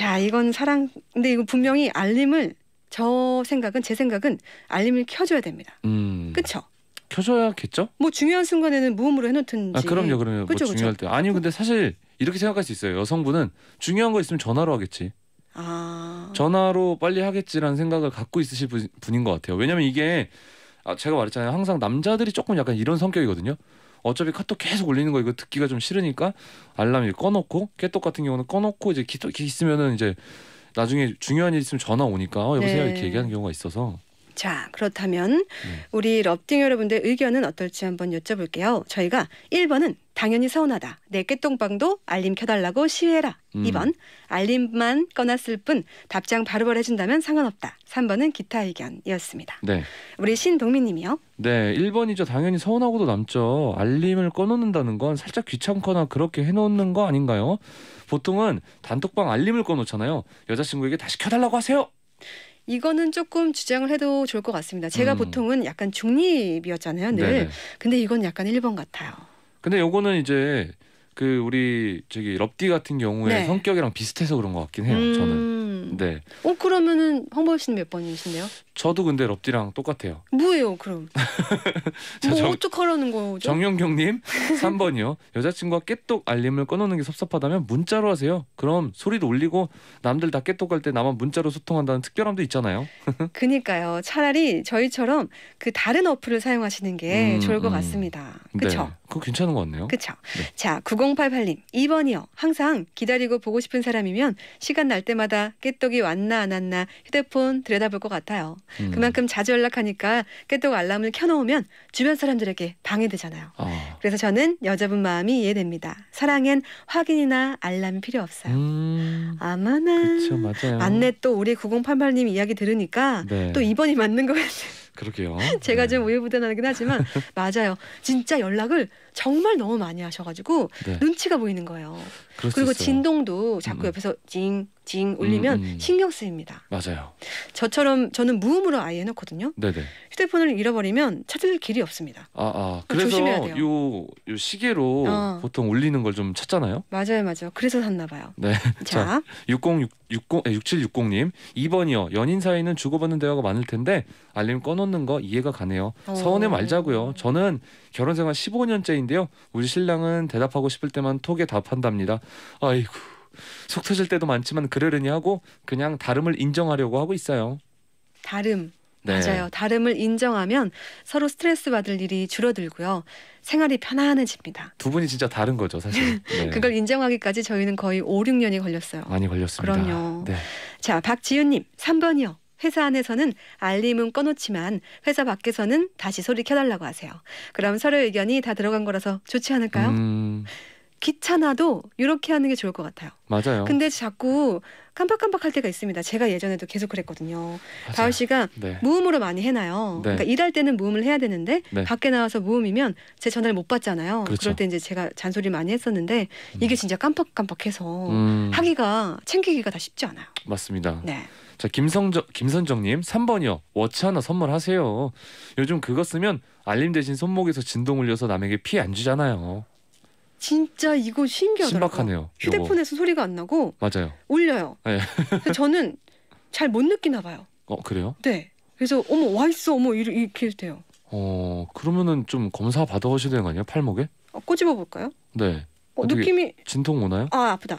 자, 이건 사랑. 근데 이거 분명히 알림을 저 생각은 제 생각은 알림을 켜줘야 됩니다. 음. 그렇죠. 켜줘야겠죠? 뭐 중요한 순간에는 무음으로 해놓든지. 아 그럼요, 그럼요. 뭐 그쵸, 뭐 중요할 그쵸? 때. 아니 근데 사실 이렇게 생각할 수 있어요. 여성분은 중요한 거 있으면 전화로 하겠지. 아. 전화로 빨리 하겠지라는 생각을 갖고 있으실 분, 인것 같아요. 왜냐면 이게 아, 제가 말했잖아요. 항상 남자들이 조금 약간 이런 성격이거든요. 어차피 카톡 계속 올리는 거 이거 듣기가 좀 싫으니까 알람 이 꺼놓고 깨톡 같은 경우는 꺼놓고 이제 기, 있으면은 이제 나중에 중요한 일 있으면 전화 오니까 어, 여보세요 네. 이렇게 얘기하는 경우가 있어서 자, 그렇다면 우리 럽띵 여러분들의 의견은 어떨지 한번 여쭤볼게요. 저희가 1번은 당연히 서운하다. 내 깨똥방도 알림 켜달라고 시위해라. 음. 2번 알림만 꺼놨을 뿐 답장 바로바로 해준다면 상관없다. 3번은 기타 의견이었습니다. 네. 우리 신동민님이요. 네, 1번이죠. 당연히 서운하고도 남죠. 알림을 꺼놓는다는 건 살짝 귀찮거나 그렇게 해놓는 거 아닌가요? 보통은 단톡방 알림을 꺼놓잖아요. 여자친구에게 다시 켜달라고 하세요. 이거는 조금 주장을 해도 좋을 것 같습니다. 제가 음. 보통은 약간 중립이었잖아요, 늘. 네네. 근데 이건 약간 1번 같아요. 근데 요거는 이제 그 우리 저기 럽디 같은 경우에 네. 성격이랑 비슷해서 그런 것 같긴 해요. 음. 저는. 네. 어 그러면은 황보엽 씨는 몇 번이신데요? 저도 근데 럽디랑 똑같아요. 뭐예요, 그럼? 뭐 어떡하라는 거죠? 정영경님 3번이요. 여자친구가 깨똑 알림을 꺼놓는 게 섭섭하다면 문자로 하세요. 그럼 소리도 올리고 남들 다 깨똑할 때 나만 문자로 소통한다는 특별함도 있잖아요. 그니까요. 차라리 저희처럼 그 다른 어플을 사용하시는 게 음, 좋을 것 음. 같습니다. 그렇죠? 네. 그거 괜찮은 것 같네요. 그렇죠. 네. 자, 9088님. 2번이요. 항상 기다리고 보고 싶은 사람이면 시간 날 때마다 깨똑이 왔나 안 왔나 휴대폰 들여다볼 것 같아요. 음. 그만큼 자주 연락하니까 깨똑 알람을 켜놓으면 주변 사람들에게 방해되잖아요. 아. 그래서 저는 여자분 마음이 이해됩니다. 사랑엔 확인이나 알람이 필요 없어요. 음. 아마나. 그쵸, 맞아요. 맞네. 또 우리 9088님 이야기 들으니까 네. 또 2번이 맞는 것 같아요. 그러게요. 제가 네. 좀 우유부단하긴 하지만 맞아요. 진짜 연락을 정말 너무 많이 하셔가지고 네. 눈치가 보이는 거예요. 그리고 진동도 자꾸 음. 옆에서 징징 올리면 음, 음. 신경 쓰입니다. 맞아요. 저처럼 저는 무음으로 아예 해놓거든요. 네네. 휴대폰을 잃어버리면 찾을 길이 없습니다. 아, 아. 그래서 요, 요 시계로 어. 보통 울리는 걸 좀 찾잖아요. 맞아요, 맞아요. 그래서 샀나 봐요. 네. 자, 606, 60, 6760님 2번이요. 연인 사이는 주고받는 대화가 많을 텐데 알림 꺼놓는 거 이해가 가네요. 어. 서운해 말자고요. 저는 결혼 생활 15년째인데요. 우리 신랑은 대답하고 싶을 때만 톡에 답한답니다. 아이고. 속 터질 때도 많지만 그러려니 하고 그냥 다름을 인정하려고 하고 있어요. 다름. 네. 맞아요. 다름을 인정하면 서로 스트레스 받을 일이 줄어들고요. 생활이 편안해집니다. 두 분이 진짜 다른 거죠, 사실. 네. 그걸 인정하기까지 저희는 거의 5, 6년이 걸렸어요. 많이 걸렸습니다. 그럼요. 네. 자, 박지윤님 3번이요. 회사 안에서는 알림은 꺼놓지만 회사 밖에서는 다시 소리 켜달라고 하세요. 그럼 서로 의견이 다 들어간 거라서 좋지 않을까요? 음... 귀찮아도 이렇게 하는 게 좋을 것 같아요. 맞아요. 근데 자꾸 깜빡깜빡할 때가 있습니다. 제가 예전에도 계속 그랬거든요. 가을 씨가 네. 무음으로 많이 해놔요. 네. 그러니까 일할 때는 무음을 해야 되는데 네. 밖에 나와서 무음이면 제 전화를 못 받잖아요. 그렇죠. 그럴 때 이제 제가 잔소리를 많이 했었는데 음. 이게 진짜 깜빡깜빡해서 음. 하기가 챙기기가 다 쉽지 않아요. 맞습니다. 네. 자 김성정 김선정님 3번이요 워치 하나 선물하세요. 요즘 그거 쓰면 알림 대신 손목에서 진동 울려서 남에게 피해 안 주잖아요. 진짜 이거 신기하더라고요. 신박하네요. 휴대폰에서 소리가 안 나고 맞아요. 울려요. 네. 저는 잘 못 느끼나 봐요. 어 그래요? 네. 그래서 어머 와 있어 어머 이렇게 돼요. 어 그러면은 좀 검사 받아오셔야 되는 거 아니에요? 팔목에? 어, 꼬집어 볼까요? 네. 어, 어 느낌이 진통 오나요? 아 아프다.